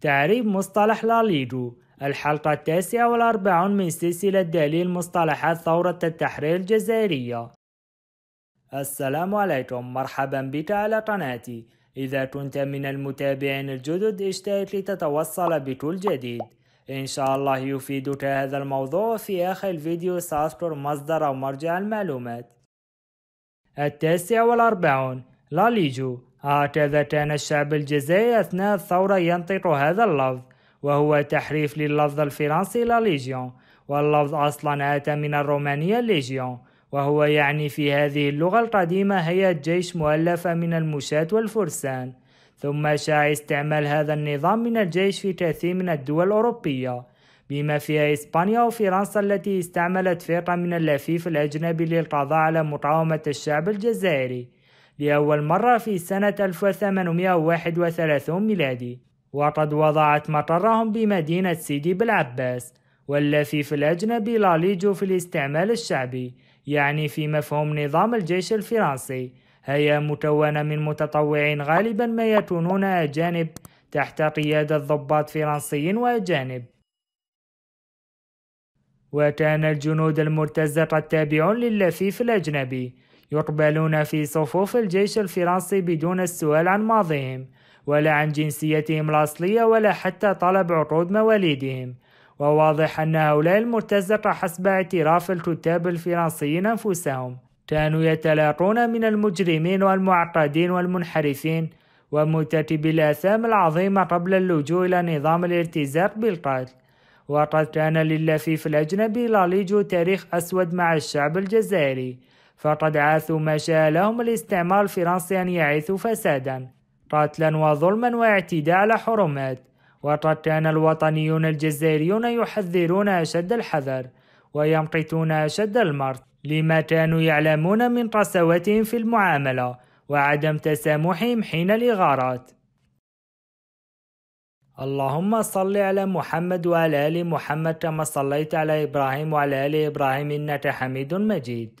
تعريب مصطلح لاليجو الحلقة التاسعة والأربعون من سلسلة دليل مصطلحات ثورة التحرير الجزائرية السلام عليكم مرحبا بك على قناتي إذا كنت من المتابعين الجدد اشترك لتتوصل بكل جديد إن شاء الله يفيدك هذا الموضوع في آخر الفيديو سأذكر مصدر أو مرجع المعلومات التاسع والأربعون لاليجو هكذا كان الشعب الجزائري أثناء الثورة ينطق هذا اللفظ وهو تحريف للفظ الفرنسي لا ليجيون واللفظ أصلا أتى من الرومانية ليجيون وهو يعني في هذه اللغة القديمة هي جيش مؤلفة من المشاة والفرسان ثم شاع استعمال هذا النظام من الجيش في كثير من الدول الأوروبية بما فيها إسبانيا وفرنسا التي استعملت فرقة من اللفيف الأجنبي للقضاء على مقاومة الشعب الجزائري لأول مرة في سنة 1831 ميلادي وقد وضعت مطرهم بمدينة سيدي بالعباس والتي في الأجنبي لاليجو في الاستعمال الشعبي يعني في مفهوم نظام الجيش الفرنسي هي مكونة من متطوعين غالبا ما يكونون أجانب تحت قيادة ضباط فرنسيين وأجانب وكان الجنود المرتزقة التابعون للفيف الأجنبي يقبلون في صفوف الجيش الفرنسي بدون السؤال عن ماضيهم ولا عن جنسيتهم الأصلية ولا حتى طلب عقود مواليدهم وواضح أن هؤلاء المرتزقة حسب اعتراف الكتاب الفرنسيين أنفسهم كانوا يتلاقون من المجرمين والمعقدين والمنحرفين ومرتكبي الآثام العظيمة قبل اللجوء إلى نظام الارتزاق بالقتل وقد كان للفيف الأجنبي لاليجو تاريخ أسود مع الشعب الجزائري فقد عاثوا ما شاء لهم الاستعمار الفرنسي أن يعيثوا فسادا قتلا وظلما واعتداء على حرمات وقد كان الوطنيون الجزائريون يحذرون أشد الحذر ويمقتون أشد المرض لما كانوا يعلمون من قساوتهم في المعاملة وعدم تسامحهم حين الإغارات اللهم صل على محمد وعلى آل محمد كما صليت على إبراهيم وعلى آل إبراهيم إنك حميد مجيد